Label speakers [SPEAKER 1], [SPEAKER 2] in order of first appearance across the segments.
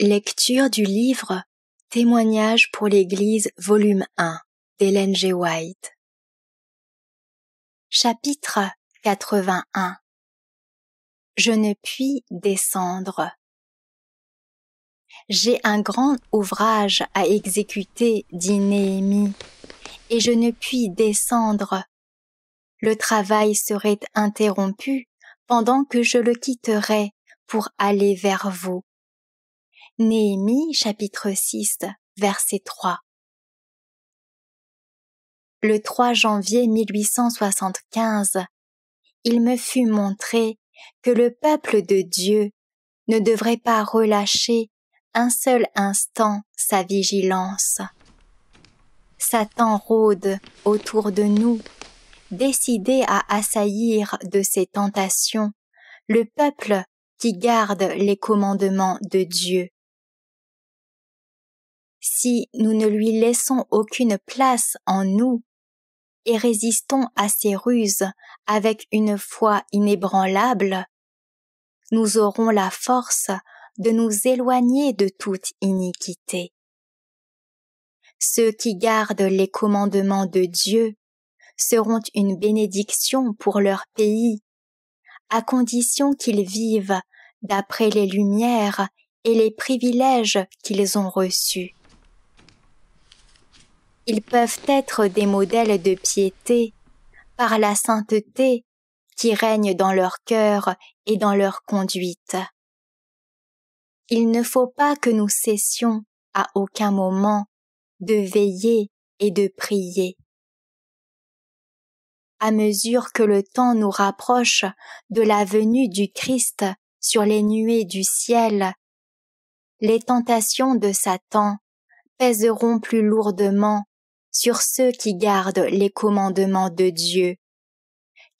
[SPEAKER 1] Lecture du livre Témoignage pour l'Église, volume 1 d'Hélène G. White. Chapitre 81 Je ne puis descendre. J'ai un grand ouvrage à exécuter, dit Néhémie, et je ne puis descendre. Le travail serait interrompu pendant que je le quitterais pour aller vers vous Néhémie chapitre 6 verset 3. Le 3 janvier 1875, il me fut montré que le peuple de Dieu ne devrait pas relâcher un seul instant sa vigilance. Satan rôde autour de nous, décidé à assaillir de ses tentations le peuple qui garde les commandements de Dieu si nous ne lui laissons aucune place en nous et résistons à ses ruses avec une foi inébranlable, nous aurons la force de nous éloigner de toute iniquité. Ceux qui gardent les commandements de Dieu seront une bénédiction pour leur pays, à condition qu'ils vivent d'après les lumières et les privilèges qu'ils ont reçus. Ils peuvent être des modèles de piété par la sainteté qui règne dans leur cœur et dans leur conduite. Il ne faut pas que nous cessions à aucun moment de veiller et de prier. À mesure que le temps nous rapproche de la venue du Christ sur les nuées du ciel, les tentations de Satan pèseront plus lourdement sur ceux qui gardent les commandements de Dieu.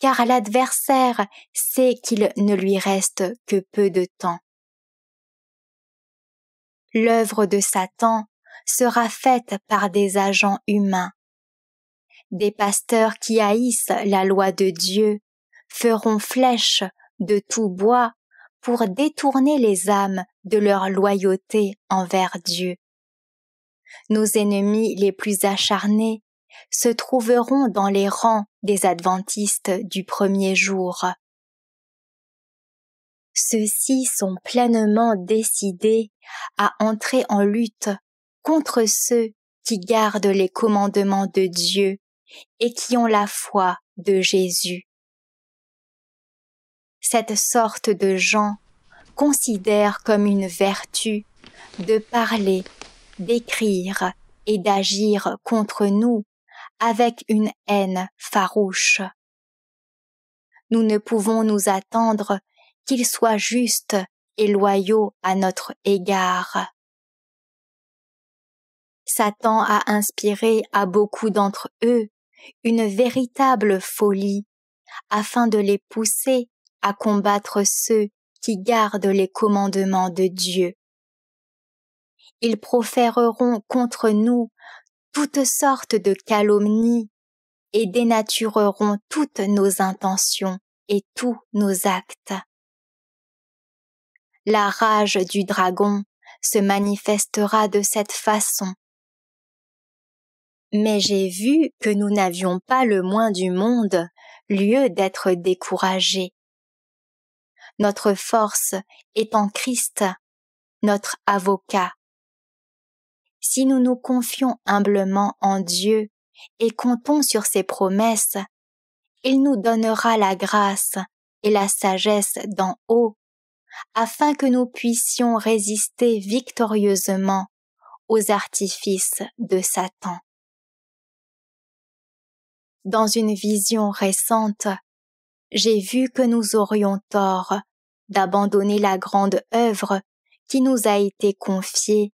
[SPEAKER 1] Car l'adversaire sait qu'il ne lui reste que peu de temps. L'œuvre de Satan sera faite par des agents humains. Des pasteurs qui haïssent la loi de Dieu feront flèche de tout bois pour détourner les âmes de leur loyauté envers Dieu nos ennemis les plus acharnés, se trouveront dans les rangs des adventistes du premier jour. Ceux-ci sont pleinement décidés à entrer en lutte contre ceux qui gardent les commandements de Dieu et qui ont la foi de Jésus. Cette sorte de gens considère comme une vertu de parler d'écrire et d'agir contre nous avec une haine farouche. Nous ne pouvons nous attendre qu'ils soient justes et loyaux à notre égard. Satan a inspiré à beaucoup d'entre eux une véritable folie afin de les pousser à combattre ceux qui gardent les commandements de Dieu. Ils proféreront contre nous toutes sortes de calomnies et dénatureront toutes nos intentions et tous nos actes. La rage du dragon se manifestera de cette façon. Mais j'ai vu que nous n'avions pas le moins du monde lieu d'être découragés. Notre force est en Christ, notre avocat si nous nous confions humblement en Dieu et comptons sur ses promesses, il nous donnera la grâce et la sagesse d'en haut, afin que nous puissions résister victorieusement aux artifices de Satan. Dans une vision récente, j'ai vu que nous aurions tort d'abandonner la grande œuvre qui nous a été confiée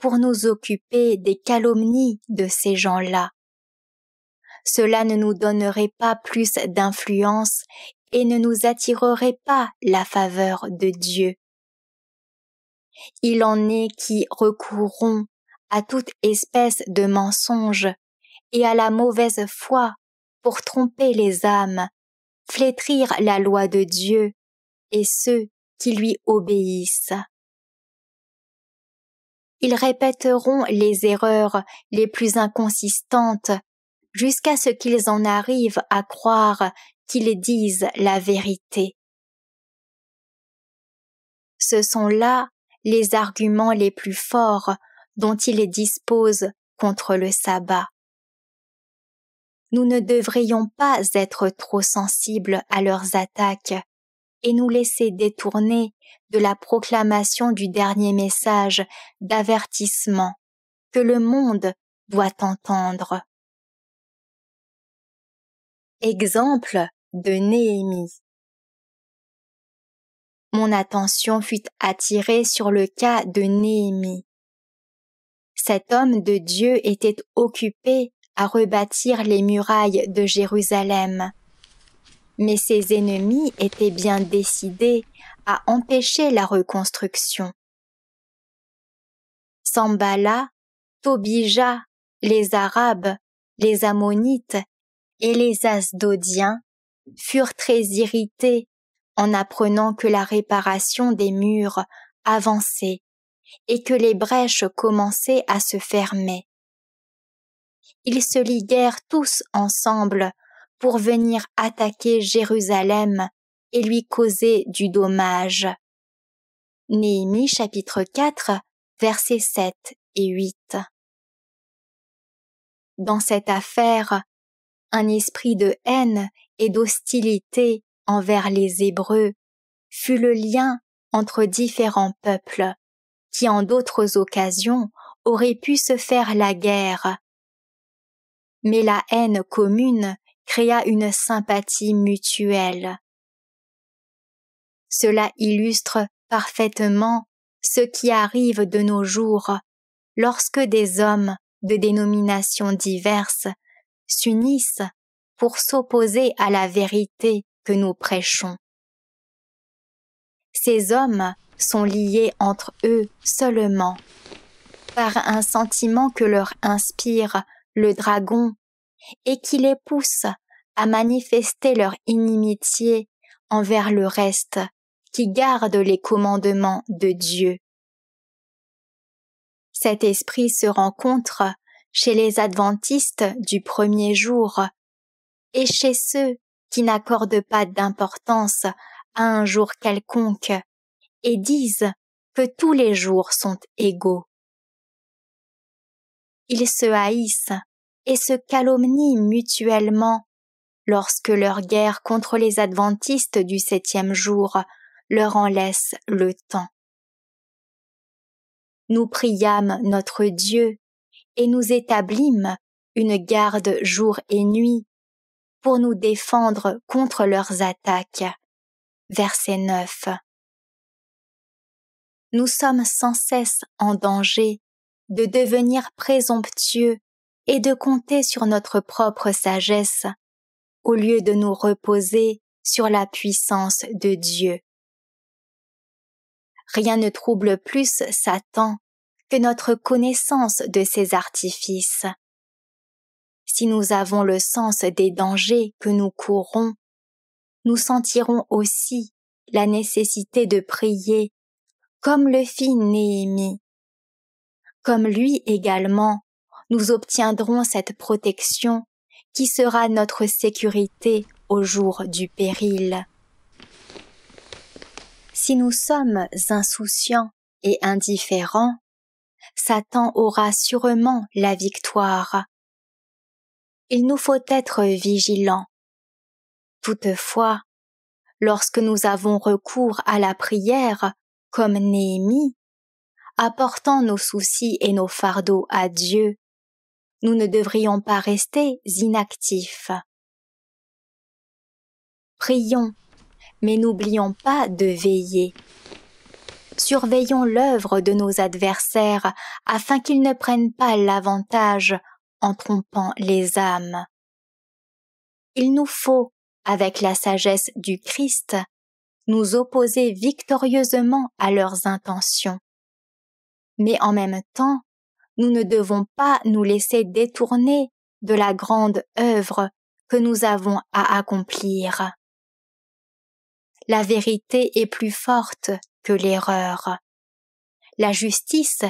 [SPEAKER 1] pour nous occuper des calomnies de ces gens-là. Cela ne nous donnerait pas plus d'influence et ne nous attirerait pas la faveur de Dieu. Il en est qui recourront à toute espèce de mensonge et à la mauvaise foi pour tromper les âmes, flétrir la loi de Dieu et ceux qui lui obéissent ils répéteront les erreurs les plus inconsistantes jusqu'à ce qu'ils en arrivent à croire qu'ils disent la vérité. Ce sont là les arguments les plus forts dont ils disposent contre le sabbat. Nous ne devrions pas être trop sensibles à leurs attaques, et nous laisser détourner de la proclamation du dernier message d'avertissement que le monde doit entendre. Exemple de Néhémie. Mon attention fut attirée sur le cas de Néhémie. Cet homme de Dieu était occupé à rebâtir les murailles de Jérusalem mais ses ennemis étaient bien décidés à empêcher la reconstruction. Sambala, Tobija, les Arabes, les Ammonites et les Asdodiens furent très irrités en apprenant que la réparation des murs avançait et que les brèches commençaient à se fermer. Ils se liguèrent tous ensemble pour venir attaquer Jérusalem et lui causer du dommage. Néhémie chapitre 4 versets 7 et 8. Dans cette affaire, un esprit de haine et d'hostilité envers les Hébreux fut le lien entre différents peuples qui en d'autres occasions auraient pu se faire la guerre. Mais la haine commune créa une sympathie mutuelle. Cela illustre parfaitement ce qui arrive de nos jours lorsque des hommes de dénominations diverses s'unissent pour s'opposer à la vérité que nous prêchons. Ces hommes sont liés entre eux seulement par un sentiment que leur inspire le dragon et qui les pousse à manifester leur inimitié envers le reste qui garde les commandements de Dieu. Cet esprit se rencontre chez les adventistes du premier jour et chez ceux qui n'accordent pas d'importance à un jour quelconque et disent que tous les jours sont égaux. Ils se haïssent et se calomnient mutuellement lorsque leur guerre contre les adventistes du septième jour leur en laisse le temps. Nous priâmes notre Dieu et nous établîmes une garde jour et nuit pour nous défendre contre leurs attaques. Verset 9. Nous sommes sans cesse en danger de devenir présomptueux et de compter sur notre propre sagesse, au lieu de nous reposer sur la puissance de Dieu. Rien ne trouble plus Satan que notre connaissance de ses artifices. Si nous avons le sens des dangers que nous courons, nous sentirons aussi la nécessité de prier, comme le fit Néhémie. Comme lui également, nous obtiendrons cette protection qui sera notre sécurité au jour du péril. Si nous sommes insouciants et indifférents, Satan aura sûrement la victoire. Il nous faut être vigilants. Toutefois, lorsque nous avons recours à la prière, comme Néhémie, apportant nos soucis et nos fardeaux à Dieu, nous ne devrions pas rester inactifs. Prions, mais n'oublions pas de veiller. Surveillons l'œuvre de nos adversaires afin qu'ils ne prennent pas l'avantage en trompant les âmes. Il nous faut, avec la sagesse du Christ, nous opposer victorieusement à leurs intentions, mais en même temps nous ne devons pas nous laisser détourner de la grande œuvre que nous avons à accomplir. La vérité est plus forte que l'erreur. La justice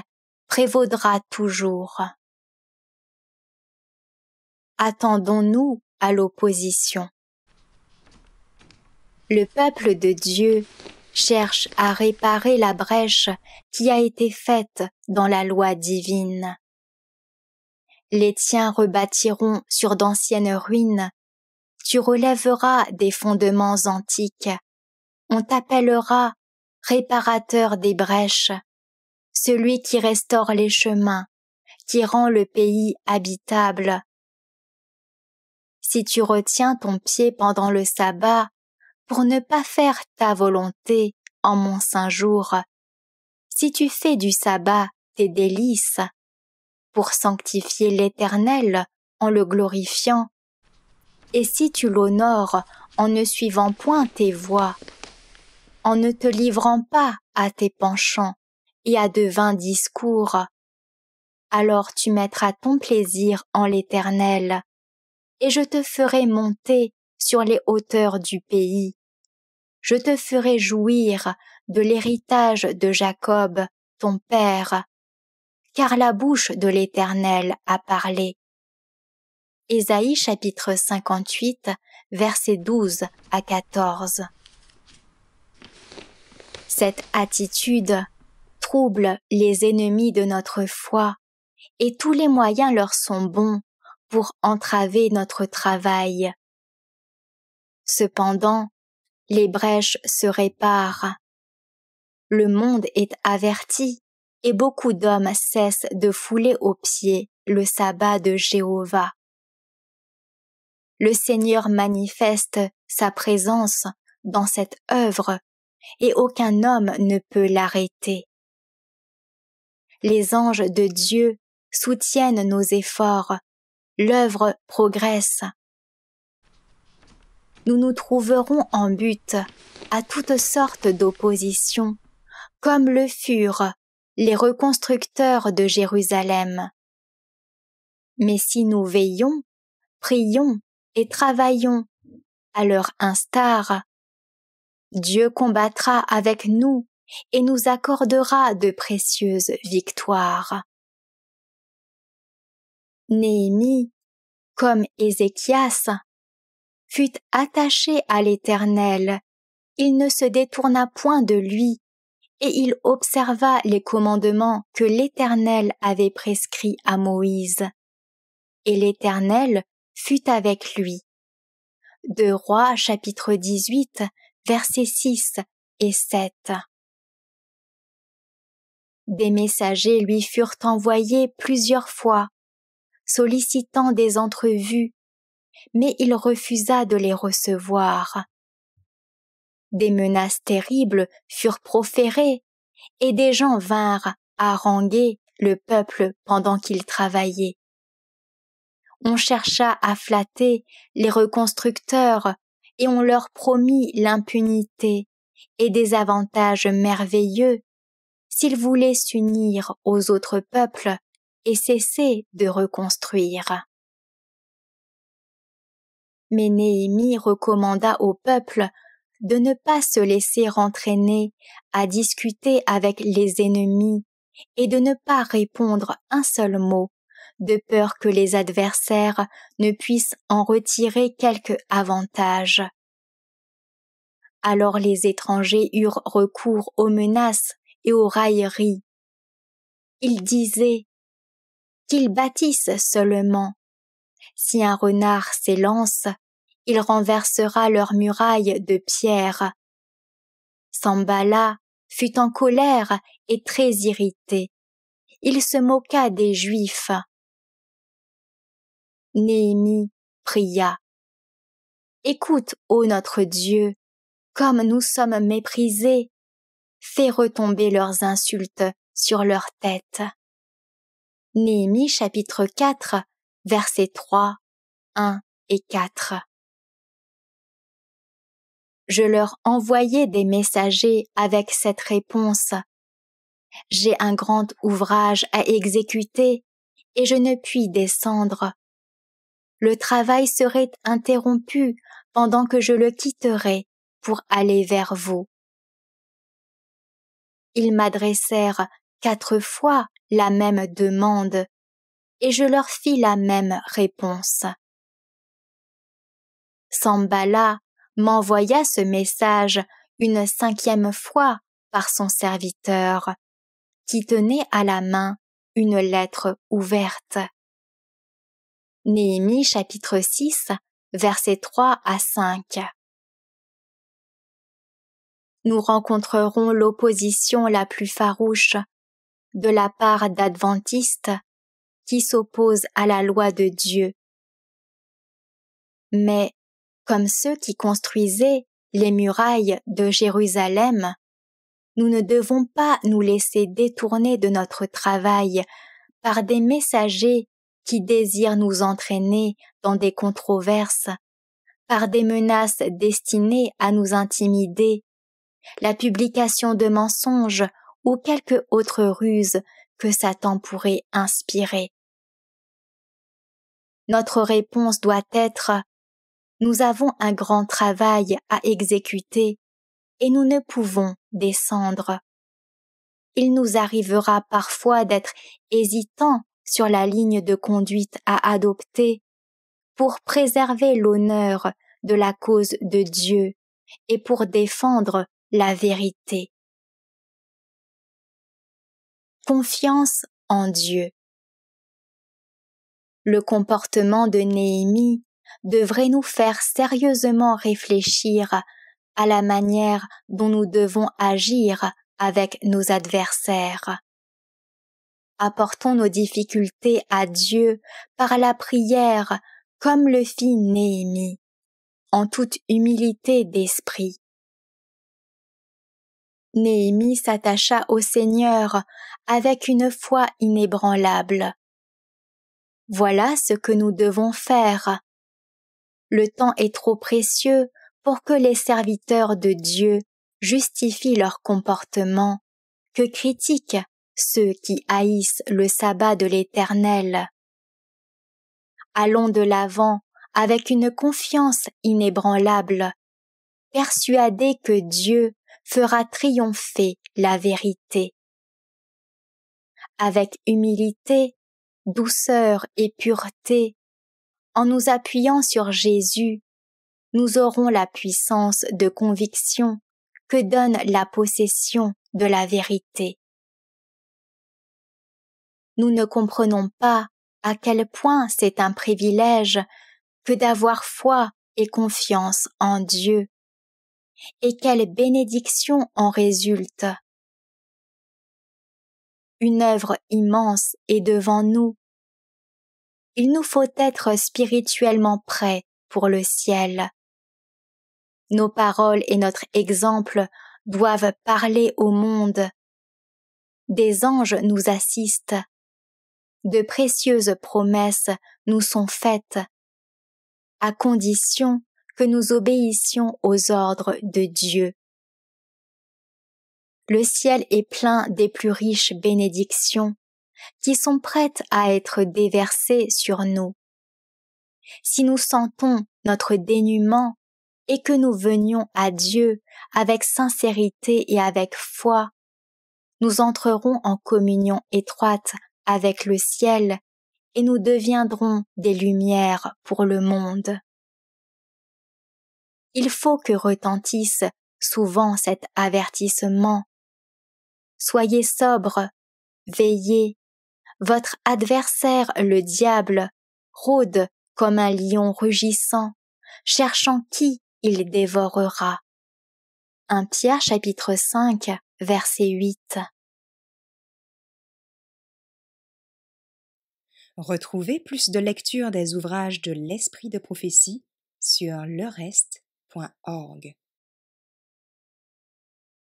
[SPEAKER 1] prévaudra toujours. Attendons-nous à l'opposition. Le peuple de Dieu cherche à réparer la brèche qui a été faite dans la loi divine. Les tiens rebâtiront sur d'anciennes ruines, tu relèveras des fondements antiques, on t'appellera réparateur des brèches, celui qui restaure les chemins, qui rend le pays habitable. Si tu retiens ton pied pendant le sabbat, pour ne pas faire ta volonté en mon saint jour. Si tu fais du sabbat tes délices, pour sanctifier l'Éternel en le glorifiant, et si tu l'honores en ne suivant point tes voies, en ne te livrant pas à tes penchants et à de vains discours, alors tu mettras ton plaisir en l'Éternel, et je te ferai monter sur les hauteurs du pays je te ferai jouir de l'héritage de Jacob, ton père, car la bouche de l'Éternel a parlé. Ésaïe chapitre 58, versets 12 à 14. Cette attitude trouble les ennemis de notre foi, et tous les moyens leur sont bons pour entraver notre travail. Cependant, les brèches se réparent. Le monde est averti, et beaucoup d'hommes cessent de fouler aux pieds le sabbat de Jéhovah. Le Seigneur manifeste sa présence dans cette œuvre, et aucun homme ne peut l'arrêter. Les anges de Dieu soutiennent nos efforts, l'œuvre progresse, nous nous trouverons en but à toutes sortes d'oppositions, comme le furent les reconstructeurs de Jérusalem. Mais si nous veillons, prions et travaillons à leur instar, Dieu combattra avec nous et nous accordera de précieuses victoires. Néhémie, comme Ézéchias, fut attaché à l'Éternel. Il ne se détourna point de lui, et il observa les commandements que l'Éternel avait prescrits à Moïse. Et l'Éternel fut avec lui. De Rois chapitre 18 versets 6 et 7. Des messagers lui furent envoyés plusieurs fois, sollicitant des entrevues mais il refusa de les recevoir. Des menaces terribles furent proférées, et des gens vinrent haranguer le peuple pendant qu'il travaillait. On chercha à flatter les reconstructeurs, et on leur promit l'impunité et des avantages merveilleux s'ils voulaient s'unir aux autres peuples et cesser de reconstruire. Mais Néhémie recommanda au peuple de ne pas se laisser entraîner à discuter avec les ennemis et de ne pas répondre un seul mot, de peur que les adversaires ne puissent en retirer quelque avantage. Alors les étrangers eurent recours aux menaces et aux railleries. Ils disaient qu'ils bâtissent seulement, si un renard s'élance, il renversera leurs murailles de pierre. Sambala fut en colère et très irrité. Il se moqua des Juifs. Néhémie pria. Écoute, ô notre Dieu, comme nous sommes méprisés, fais retomber leurs insultes sur leurs têtes. Néhémie chapitre 4 versets 3, 1 et 4. Je leur envoyai des messagers avec cette réponse. J'ai un grand ouvrage à exécuter et je ne puis descendre. Le travail serait interrompu pendant que je le quitterai pour aller vers vous. Ils m'adressèrent quatre fois la même demande et je leur fis la même réponse. Sambala m'envoya ce message une cinquième fois par son serviteur, qui tenait à la main une lettre ouverte. Néhémie chapitre 6 versets 3 à 5 Nous rencontrerons l'opposition la plus farouche de la part d'adventistes qui s'opposent à la loi de Dieu. Mais, comme ceux qui construisaient les murailles de Jérusalem, nous ne devons pas nous laisser détourner de notre travail par des messagers qui désirent nous entraîner dans des controverses, par des menaces destinées à nous intimider, la publication de mensonges ou quelque autre ruse que Satan pourrait inspirer notre réponse doit être ⁇ Nous avons un grand travail à exécuter et nous ne pouvons descendre. Il nous arrivera parfois d'être hésitants sur la ligne de conduite à adopter pour préserver l'honneur de la cause de Dieu et pour défendre la vérité. Confiance en Dieu. Le comportement de Néhémie devrait nous faire sérieusement réfléchir à la manière dont nous devons agir avec nos adversaires. Apportons nos difficultés à Dieu par la prière comme le fit Néhémie, en toute humilité d'esprit. Néhémie s'attacha au Seigneur avec une foi inébranlable. Voilà ce que nous devons faire. Le temps est trop précieux pour que les serviteurs de Dieu justifient leur comportement, que critiquent ceux qui haïssent le sabbat de l'Éternel. Allons de l'avant avec une confiance inébranlable, persuadés que Dieu fera triompher la vérité. Avec humilité, douceur et pureté, en nous appuyant sur Jésus, nous aurons la puissance de conviction que donne la possession de la vérité. Nous ne comprenons pas à quel point c'est un privilège que d'avoir foi et confiance en Dieu, et quelle bénédiction en résulte une œuvre immense est devant nous. Il nous faut être spirituellement prêts pour le ciel. Nos paroles et notre exemple doivent parler au monde. Des anges nous assistent. De précieuses promesses nous sont faites, à condition que nous obéissions aux ordres de Dieu. Le ciel est plein des plus riches bénédictions qui sont prêtes à être déversées sur nous. Si nous sentons notre dénuement et que nous venions à Dieu avec sincérité et avec foi, nous entrerons en communion étroite avec le ciel et nous deviendrons des lumières pour le monde. Il faut que retentisse souvent cet avertissement Soyez sobre, veillez. Votre adversaire, le diable, rôde comme un lion rugissant, cherchant qui il dévorera. 1 Pierre chapitre 5 verset 8 Retrouvez plus de lectures des ouvrages de l'Esprit de prophétie sur lereste.org.